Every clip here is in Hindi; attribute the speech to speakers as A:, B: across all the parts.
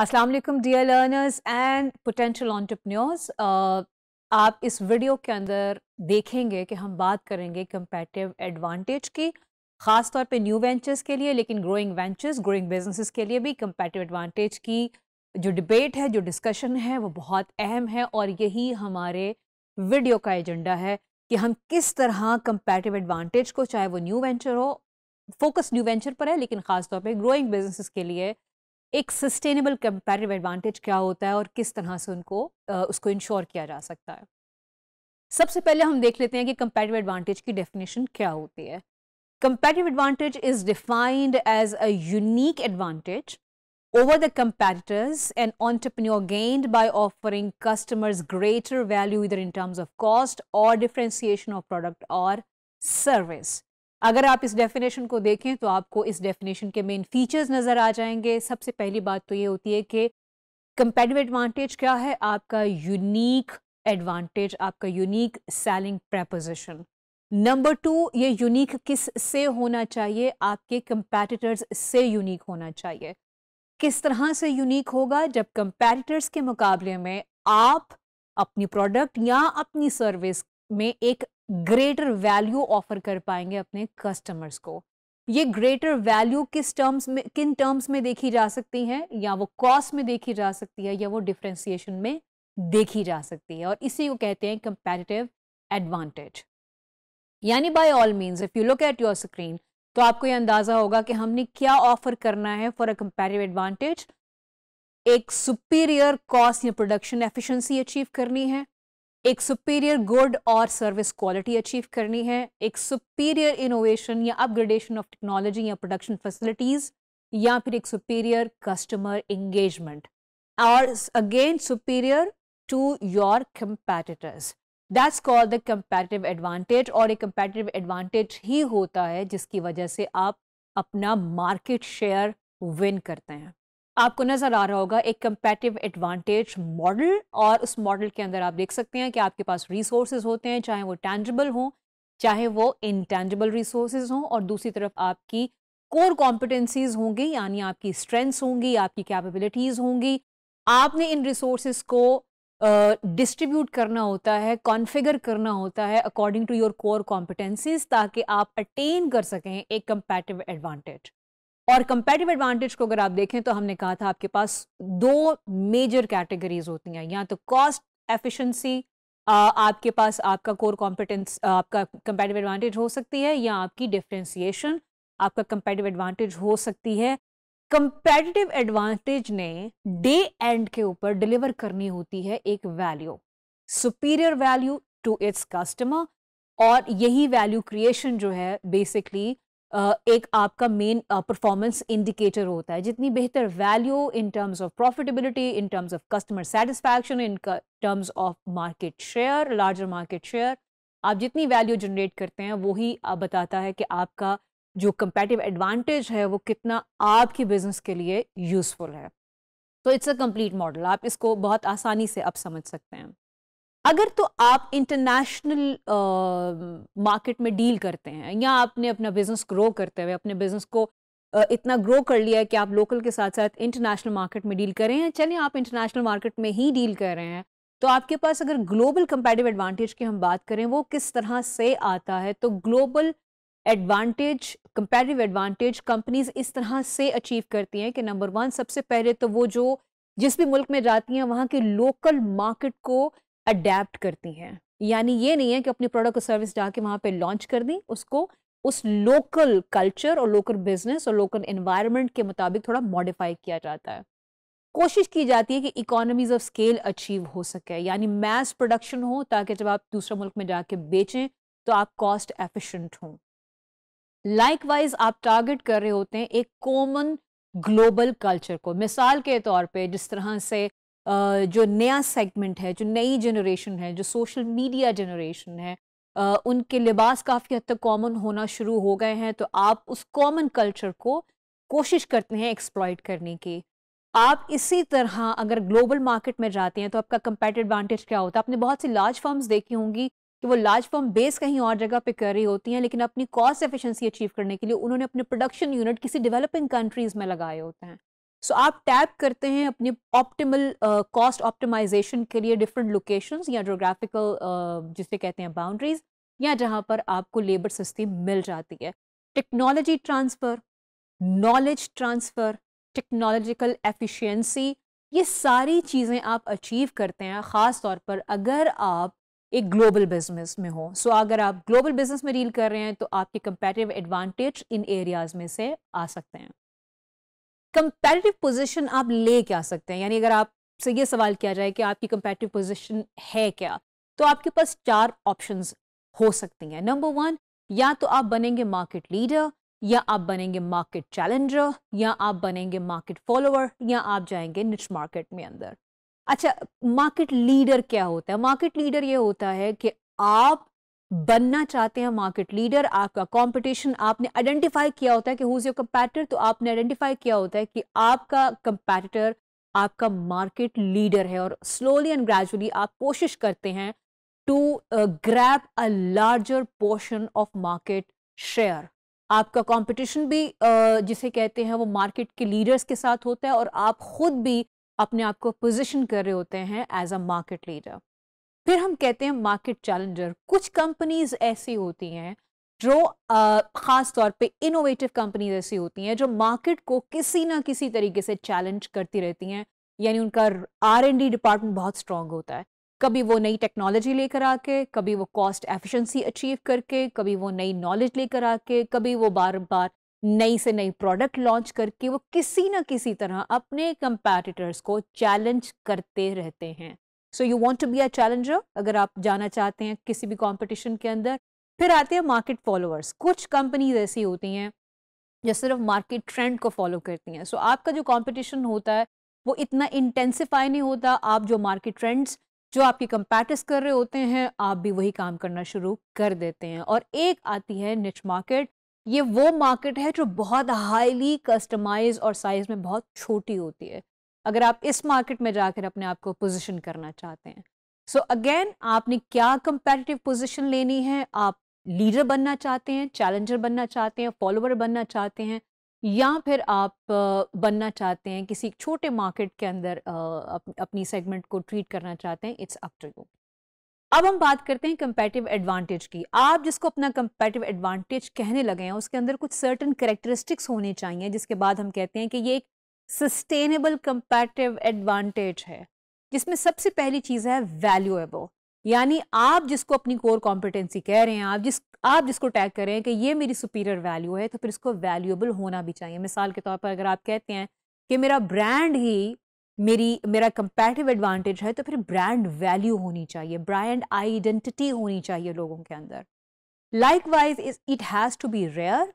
A: अस्सलाम वालेकुम dear learners and potential entrepreneurs आप इस वीडियो के अंदर देखेंगे कि हम बात करेंगे कंपेटिव एडवांटेज की ख़ास तौर पे न्यू वेंचर्स के लिए लेकिन ग्रोइंग वेंचर्स ग्रोइंग बिजनेसेस के लिए भी कंपेटिव एडवांटेज की जो डिबेट है जो डिस्कशन है वो बहुत अहम है और यही हमारे वीडियो का एजेंडा है कि हम किस तरह कंपेटिव एडवांटेज को चाहे वो न्यू वेंचर हो फोकस न्यू वेंचर पर है लेकिन ख़ास तौर पर ग्रोइंग बिजनेसेस के लिए एक सस्टेनेबल कंपेरेटिव एडवांटेज क्या होता है और किस तरह से उनको उसको इंश्योर किया जा सकता है सबसे पहले हम देख लेते हैं कि कंपेरेटिव एडवांटेज की डेफिनेशन क्या होती है comparative advantage is defined as a unique advantage over the comparators and entrepreneur gained by offering customers greater value इधर इन टर्म्स ऑफ कॉस्ट और डिफ्रेंसिएशन ऑफ प्रोडक्ट और सर्विस अगर आप इस डेफिनेशन को देखें तो आपको इस डेफिनेशन के मेन फीचर्स नज़र आ जाएंगे सबसे पहली बात तो ये होती है कि कंपेटिव एडवांटेज क्या है आपका यूनिक एडवांटेज आपका unique selling proposition number two ये यूनिक किस से होना चाहिए आपके कंपेटिटर्स से यूनिक होना चाहिए किस तरह से यूनिक होगा जब कंपेटिटर्स के मुकाबले में आप अपनी प्रोडक्ट या अपनी सर्विस में एक ग्रेटर वैल्यू ऑफर कर पाएंगे अपने कस्टमर्स को ये ग्रेटर वैल्यू किस टर्म्स में किन टर्म्स में देखी जा सकती है या वो कॉस्ट में देखी जा सकती है या वो डिफ्रेंसिएशन में देखी जा सकती है और इसी को कहते हैं कंपेरेटिव एडवांटेज यानी by all means if you look at your screen तो आपको ये अंदाज़ा होगा कि हमने क्या ऑफर करना है फॉर अ कंपेरेटिव एडवांटेज एक सुपीरियर कॉस्ट या प्रोडक्शन एफिशिएंसी अचीव करनी है एक सुपीरियर गुड और सर्विस क्वालिटी अचीव करनी है एक सुपीरियर इनोवेशन या अपग्रेडेशन ऑफ टेक्नोलॉजी या प्रोडक्शन फैसिलिटीज़ या फिर एक सुपीरियर कस्टमर इंगेजमेंट और again superior to your competitors that's call the competitive advantage और एक कंपेटिटिव एडवांटेज ही होता है जिसकी वजह से आप अपना मार्केट शेयर विन करते हैं आपको नज़र आ रहा होगा एक कंपेटिव एडवांटेज मॉडल और उस मॉडल के अंदर आप देख सकते हैं कि आपके पास रिसोर्सेज होते हैं चाहे वो टैंजबल हों चाहे वो इनटैंजिबल रिसोर्सेज हों और दूसरी तरफ आपकी कोर कॉम्पिटेंसीज होंगी यानी आपकी स्ट्रेंथ्स होंगी आपकी कैपेबिलिटीज़ होंगी आपने इन रिसोर्स को डिस्ट्रीब्यूट uh, करना होता है कॉन्फ़िगर करना होता है according to your core competencies ताकि आप अटेन कर सकें एक कंपेटिव एडवांटेज और कंपेटिव एडवांटेज को अगर आप देखें तो हमने कहा था आपके पास दो मेजर कैटेगरीज होती हैं या तो कॉस्ट एफिशिएंसी आपके पास आपका कोर कॉम्पिटेंस आपका कंपेटिव एडवांटेज हो सकती है या आपकी डिफ्रेंसीशन आपका कंपेटिव एडवांटेज हो सकती है कंपेटिटिव एडवांटेज ने डे एंड के ऊपर डिलीवर करनी होती है एक value superior value to its customer और यही वैल्यू क्रिएशन जो है बेसिकली एक आपका मेन परफॉर्मेंस इंडिकेटर होता है जितनी बेहतर value in terms of profitability in terms of customer satisfaction in terms of market share larger market share आप जितनी वैल्यू जनरेट करते हैं वही आप बताता है कि आपका जो कंपेटिव एडवांटेज है वो कितना आपकी बिजनेस के लिए यूज़फुल है तो इट्स अ कंप्लीट मॉडल आप इसको बहुत आसानी से आप समझ सकते हैं अगर तो आप इंटरनेशनल मार्केट में डील करते हैं या आपने अपना बिजनेस ग्रो करते हुए अपने बिजनेस को uh, इतना ग्रो कर लिया है कि आप लोकल के साथ साथ इंटरनेशनल मार्केट में डील कर रहे हैं चलिए आप इंटरनेशनल मार्केट में ही डील कर रहे हैं तो आपके पास अगर ग्लोबल कंपेटिव एडवांटेज की हम बात करें वो किस तरह से आता है तो global advantage competitive advantage companies इस तरह से अचीव करती हैं कि नंबर वन सबसे पहले तो वो जो जिस भी मुल्क में जाती हैं वहाँ के लोकल मार्केट को अडेप्ट करती हैं यानी ये नहीं है कि अपनी प्रोडक्ट और सर्विस जाके वहाँ पे लॉन्च कर दी उसको उस लोकल कल्चर और लोकल बिजनेस और लोकल इन्वायरमेंट के मुताबिक थोड़ा मॉडिफाई किया जाता है कोशिश की जाती है कि इकोनॉमीज ऑफ स्केल अचीव हो सके यानी मैस प्रोडक्शन हो ताकि जब आप दूसरे मुल्क में जाके बेचें तो आप कॉस्ट एफिशिएंट हों लाइकवाइज आप टारगेट कर रहे होते हैं एक कॉमन ग्लोबल कल्चर को मिसाल के तौर पे जिस तरह से जो नया सेगमेंट है जो नई जनरेशन है जो सोशल मीडिया जनरेशन है उनके लिबास काफ़ी हद तक कॉमन होना शुरू हो गए हैं तो आप उस कॉमन कल्चर को कोशिश करते हैं एक्सप्लॉयट करने की आप इसी तरह अगर ग्लोबल मार्केट में जाते हैं तो आपका कंपेट एडवांटेज क्या होता है आपने बहुत सी लार्ज फर्म्स देखी होंगी कि वो लार्ज फर्म बेस कहीं और जगह पे कर रही होती हैं लेकिन अपनी कॉस्ट एफिशिएंसी अचीव करने के लिए उन्होंने अपने प्रोडक्शन यूनिट किसी डेवलपिंग कंट्रीज़ में लगाए होते हैं सो so, आप टैप करते हैं अपने ऑप्टिमल कॉस्ट ऑप्टिमाइजेशन के लिए डिफरेंट लोकेशंस या जोग्राफिकल uh, जिसे कहते हैं बाउंड्रीज या जहां पर आपको लेबर सस्ती मिल जाती है technology transfer knowledge transfer technological efficiency ये सारी चीज़ें आप अचीव करते हैं ख़ास तौर पर अगर आप एक ग्लोबल बिजनेस में हो सो so, अगर आप ग्लोबल बिजनेस में डील कर रहे हैं तो आपके कंपेटिव एडवांटेज इन एरियाज़ में से आ सकते हैं कंपेरेटिव पोजीशन आप ले क्या सकते हैं यानी अगर आपसे ये सवाल किया जाए कि आपकी कंपेरेटिव पोजीशन है क्या तो आपके पास चार ऑप्शंस हो सकती हैं नंबर वन या तो आप बनेंगे मार्केट लीडर या आप बनेंगे मार्केट चैलेंजर या आप बनेंगे मार्केट फॉलोअर या आप जाएंगे निच मार्केट में अंदर अच्छा मार्केट लीडर क्या होता है मार्केट लीडर ये होता है कि आप बनना चाहते हैं मार्केट लीडर आपका कंपटीशन आपने आइडेंटिफाई किया होता है कि हु इज योर कंपैटिटर तो आपने आइडेंटिफाई किया होता है कि आपका कंपैटिटर आपका मार्केट लीडर है और स्लोली एंड ग्रेजुअली आप कोशिश करते हैं to grab a larger portion of market share आपका कंपटीशन भी uh, जिसे कहते हैं वो मार्केट के लीडर्स के साथ होता है और आप खुद भी अपने आप को पोजिशन कर रहे होते हैं एज अ मार्केट लीडर फिर हम कहते हैं मार्केट चैलेंजर कुछ कंपनीज ऐसी होती हैं जो ख़ास तौर पे इनोवेटिव कंपनीज ऐसी होती हैं जो मार्केट को किसी ना किसी तरीके से चैलेंज करती रहती हैं यानी उनका आर एंड डी डिपार्टमेंट बहुत स्ट्रांग होता है कभी वो नई टेक्नोलॉजी लेकर आके कभी वो कॉस्ट एफिशिएंसी अचीव करके कभी वो नई नॉलेज लेकर आके कभी वो बार बार नई से नई प्रोडक्ट लॉन्च करके वो किसी ना किसी तरह अपने कंपेटिटर्स को चैलेंज करते रहते हैं so you want to be a challenger अगर आप जाना चाहते हैं किसी भी कॉम्पिटिशन के अंदर फिर आते हैं मार्केट फॉलोअर्स कुछ कंपनीज ऐसी होती हैं जो सिर्फ मार्केट ट्रेंड को फॉलो करती हैं सो so, आपका जो कॉम्पिटिशन होता है वो इतना इंटेंसिफाई नहीं होता आप जो मार्केट ट्रेंड्स जो आपके कंपैटिस कर रहे होते हैं आप भी वही काम करना शुरू कर देते हैं और एक आती है निच मार्केट ये वो मार्केट है जो बहुत हाईली कस्टमाइज और साइज में बहुत छोटी होती है अगर आप इस मार्केट में जाकर अपने आप को पोजिशन करना चाहते हैं सो so अगेन आपने क्या कंपेटिटिव पोजिशन लेनी है आप लीडर बनना चाहते हैं चैलेंजर बनना चाहते हैं फॉलोअर बनना चाहते हैं या फिर आप बनना चाहते हैं किसी छोटे मार्केट के अंदर अपनी सेगमेंट को ट्रीट करना चाहते हैं इट्स अप टू यू अब हम बात करते हैं कंपेटिव एडवांटेज की आप जिसको अपना कंपेटिव एडवांटेज कहने लगे हैं उसके अंदर कुछ सर्टन करेक्टरिस्टिक्स होने चाहिए जिसके बाद हम कहते हैं कि ये एक सस्टेनेबल कंपेटिव एडवांटेज है जिसमें सबसे पहली चीज़ है वैल्यूएबल यानी आप जिसको अपनी कोर कॉम्पिटेंसी कह रहे हैं आप जिस आप जिसको टैग कर रहे हैं कि ये मेरी सुपीरियर वैल्यू है तो फिर इसको वैल्यूएबल होना भी चाहिए मिसाल के तौर पर अगर आप कहते हैं कि मेरा ब्रांड ही मेरी मेरा कंपेटिव एडवांटेज है तो फिर ब्रांड वैल्यू होनी चाहिए ब्रांड आइडेंटिटी होनी चाहिए लोगों के अंदर likewise is it has to be rare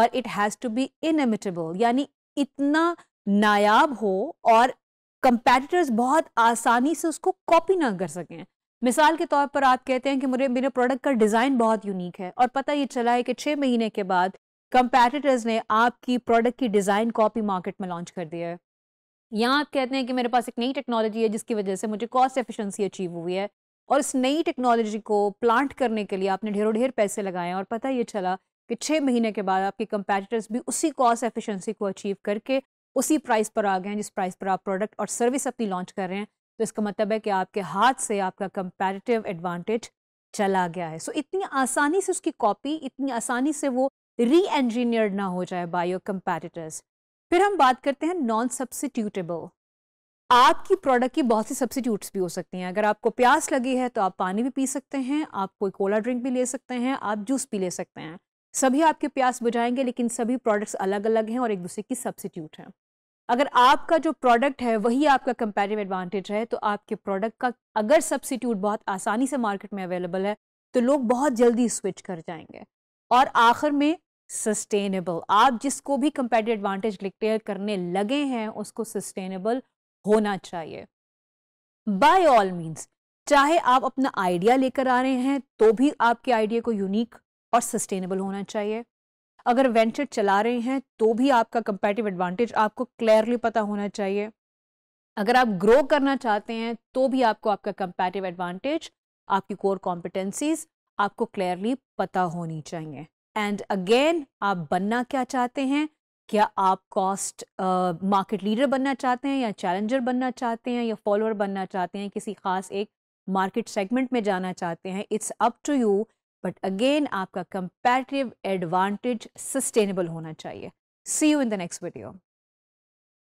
A: और it has to be inimitable यानी इतना नायाब हो और कंपेटिटर्स बहुत आसानी से उसको कॉपी ना कर सकें मिसाल के तौर पर आप कहते हैं कि मुझे मेरे प्रोडक्ट का डिज़ाइन बहुत यूनिक है और पता ये चला है कि छः महीने के बाद कंपेटिटर्स ने आपकी प्रोडक्ट की डिज़ाइन कॉपी मार्केट में लॉन्च कर दिया है यहाँ आप कहते हैं कि मेरे पास एक नई टेक्नोलॉजी है जिसकी वजह से मुझे कॉस्ट एफिशिएंसी अचीव हुई है और इस नई टेक्नोलॉजी को प्लांट करने के लिए आपने ढेरों ढेर पैसे लगाए और पता ये चला कि छः महीने के बाद आपके कंपेटिटर्स भी उसी कॉस्ट एफिशिएंसी को अचीव करके उसी प्राइस पर आ गए हैं जिस प्राइस पर आप प्रोडक्ट और सर्विस अपनी लॉन्च कर रहे हैं तो इसका मतलब है कि आपके हाथ से आपका कंपेरेटिव एडवांटेज चला गया है सो so, इतनी आसानी से उसकी कॉपी इतनी आसानी से वो री एंजीनियर्ड ना हो जाए बायो कंपेरेटर्स फिर हम बात करते हैं नॉन सब्सिट्यूटेबल आपकी प्रोडक्ट की बहुत सी सब्सिट्यूट्स भी हो सकती हैं अगर आपको प्यास लगी है तो आप पानी भी पी सकते हैं आप कोई कोला ड्रिंक भी ले सकते हैं आप जूस भी ले सकते हैं सभी आपके प्यास बुझाएंगे लेकिन सभी प्रोडक्ट्स अलग अलग हैं और एक दूसरे की सब्सिट्यूट हैं अगर आपका जो प्रोडक्ट है वही आपका कंपेरेटिव एडवांटेज है तो आपके प्रोडक्ट का अगर सब्सिट्यूट बहुत आसानी से मार्केट में अवेलेबल है तो लोग बहुत जल्दी स्विच कर जाएंगे और आखिर में सस्टेनेबल आप जिसको भी कंपेटिव एडवांटेज डिक्लेयर करने लगे हैं उसको सस्टेनेबल होना चाहिए बाय ऑल मीन्स चाहे आप अपना आइडिया लेकर आ रहे हैं तो भी आपके आइडिया को यूनिक और सस्टेनेबल होना चाहिए अगर वेंचर चला रहे हैं तो भी आपका कंपेटिव एडवांटेज आपको क्लियरली पता होना चाहिए अगर आप ग्रो करना चाहते हैं तो भी आपको आपका कंपेटिव एडवांटेज आपकी कोर कॉम्पिटेंसीज आपको क्लियरली पता होनी चाहिए एंड अगेन आप बनना क्या चाहते हैं क्या आप कॉस्ट मार्केट लीडर बनना चाहते हैं या चैलेंजर बनना चाहते हैं या फॉलोअर बनना चाहते हैं किसी खास एक मार्केट सेगमेंट में जाना चाहते हैं it's up to you but again आपका कंपेरेटिव एडवांटेज सस्टेनेबल होना चाहिए see you in the next video